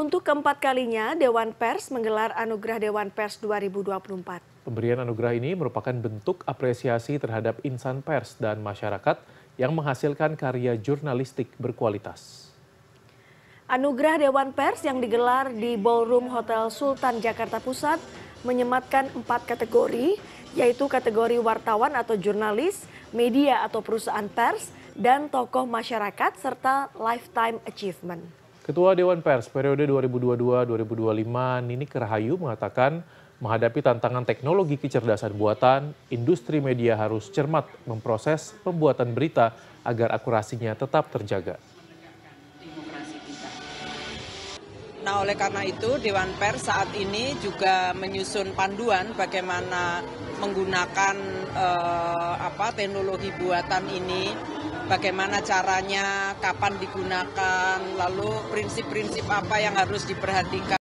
Untuk keempat kalinya, Dewan Pers menggelar Anugerah Dewan Pers 2024. Pemberian anugerah ini merupakan bentuk apresiasi terhadap insan pers dan masyarakat yang menghasilkan karya jurnalistik berkualitas. Anugerah Dewan Pers yang digelar di Ballroom Hotel Sultan Jakarta Pusat menyematkan empat kategori, yaitu kategori wartawan atau jurnalis, media atau perusahaan pers, dan tokoh masyarakat serta lifetime achievement. Ketua Dewan Pers periode 2022-2025 Nini Kerhayu mengatakan menghadapi tantangan teknologi kecerdasan buatan, industri media harus cermat memproses pembuatan berita agar akurasinya tetap terjaga. Nah, oleh karena itu Dewan Pers saat ini juga menyusun panduan bagaimana menggunakan eh, apa teknologi buatan ini, bagaimana caranya, kapan digunakan, lalu prinsip-prinsip apa yang harus diperhatikan.